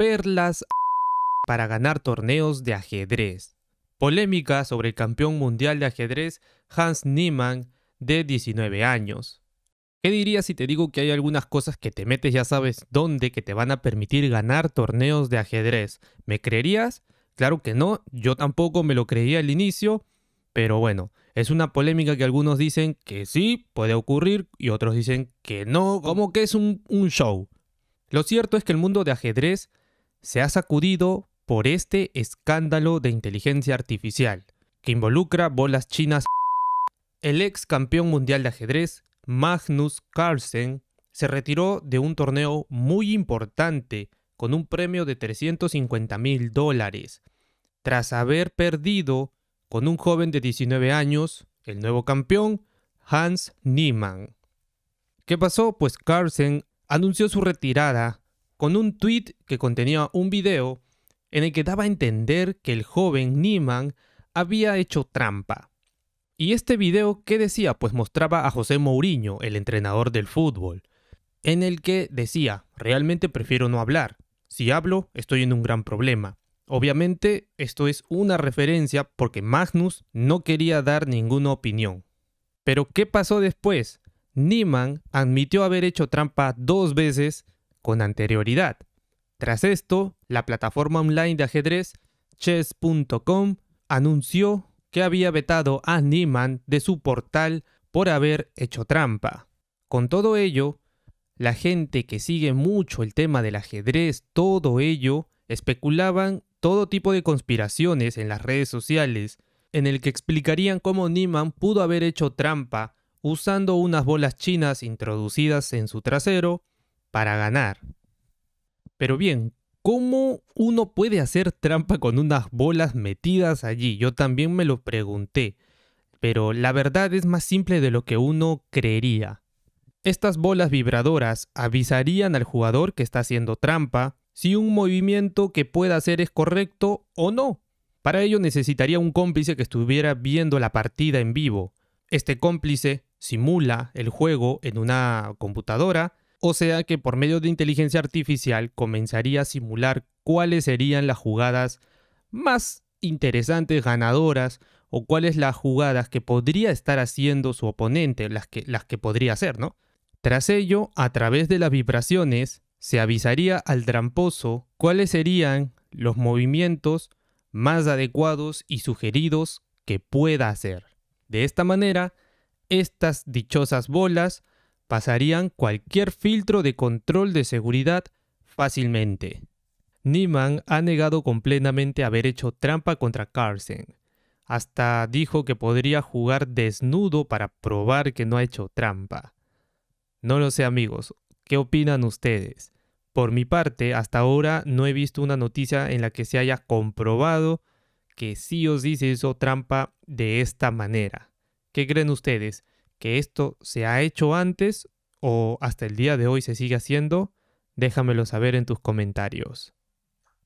perlas para ganar torneos de ajedrez. Polémica sobre el campeón mundial de ajedrez Hans Niemann de 19 años. ¿Qué dirías si te digo que hay algunas cosas que te metes ya sabes dónde que te van a permitir ganar torneos de ajedrez? ¿Me creerías? Claro que no, yo tampoco me lo creía al inicio, pero bueno, es una polémica que algunos dicen que sí, puede ocurrir, y otros dicen que no, como que es un, un show. Lo cierto es que el mundo de ajedrez se ha sacudido por este escándalo de inteligencia artificial, que involucra bolas chinas. El ex campeón mundial de ajedrez, Magnus Carlsen, se retiró de un torneo muy importante con un premio de 350 mil dólares, tras haber perdido con un joven de 19 años, el nuevo campeón, Hans Niemann. ¿Qué pasó? Pues Carlsen anunció su retirada con un tweet que contenía un video en el que daba a entender que el joven Niemann había hecho trampa. ¿Y este video qué decía? Pues mostraba a José Mourinho, el entrenador del fútbol, en el que decía, realmente prefiero no hablar. Si hablo, estoy en un gran problema. Obviamente, esto es una referencia porque Magnus no quería dar ninguna opinión. Pero, ¿qué pasó después? Niemann admitió haber hecho trampa dos veces con anterioridad. Tras esto, la plataforma online de ajedrez chess.com anunció que había vetado a Niemann de su portal por haber hecho trampa. Con todo ello, la gente que sigue mucho el tema del ajedrez, todo ello, especulaban todo tipo de conspiraciones en las redes sociales, en el que explicarían cómo Niemann pudo haber hecho trampa usando unas bolas chinas introducidas en su trasero para ganar. Pero bien, ¿cómo uno puede hacer trampa con unas bolas metidas allí? Yo también me lo pregunté, pero la verdad es más simple de lo que uno creería. Estas bolas vibradoras avisarían al jugador que está haciendo trampa si un movimiento que pueda hacer es correcto o no. Para ello necesitaría un cómplice que estuviera viendo la partida en vivo. Este cómplice simula el juego en una computadora o sea que por medio de inteligencia artificial comenzaría a simular cuáles serían las jugadas más interesantes, ganadoras, o cuáles las jugadas que podría estar haciendo su oponente, las que, las que podría hacer, ¿no? Tras ello, a través de las vibraciones, se avisaría al tramposo cuáles serían los movimientos más adecuados y sugeridos que pueda hacer. De esta manera, estas dichosas bolas pasarían cualquier filtro de control de seguridad fácilmente. Niemann ha negado completamente haber hecho trampa contra Carlsen. Hasta dijo que podría jugar desnudo para probar que no ha hecho trampa. No lo sé amigos, ¿qué opinan ustedes? Por mi parte, hasta ahora no he visto una noticia en la que se haya comprobado que sí os dice se hizo trampa de esta manera. ¿Qué creen ustedes? que esto se ha hecho antes o hasta el día de hoy se sigue haciendo, déjamelo saber en tus comentarios.